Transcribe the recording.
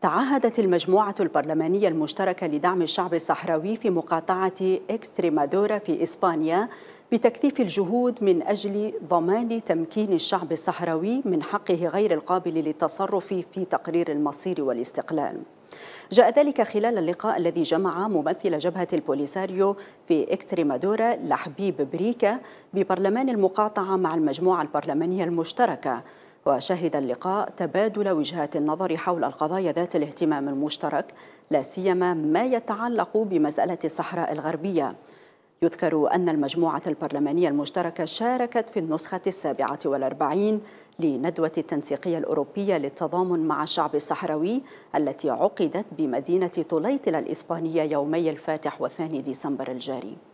تعهدت المجموعة البرلمانية المشتركة لدعم الشعب الصحراوي في مقاطعة إكستريمادورا في إسبانيا بتكثيف الجهود من أجل ضمان تمكين الشعب الصحراوي من حقه غير القابل للتصرف في تقرير المصير والاستقلال جاء ذلك خلال اللقاء الذي جمع ممثل جبهة البوليساريو في إكستريمادورا لحبيب بريكا ببرلمان المقاطعة مع المجموعة البرلمانية المشتركة وشهد اللقاء تبادل وجهات النظر حول القضايا ذات الاهتمام المشترك لا سيما ما يتعلق بمسألة الصحراء الغربية يذكر أن المجموعة البرلمانية المشتركة شاركت في النسخة السابعة والأربعين لندوة التنسيقية الأوروبية للتضامن مع الشعب الصحراوي التي عقدت بمدينة طليطلة الإسبانية يومي الفاتح والثاني ديسمبر الجاري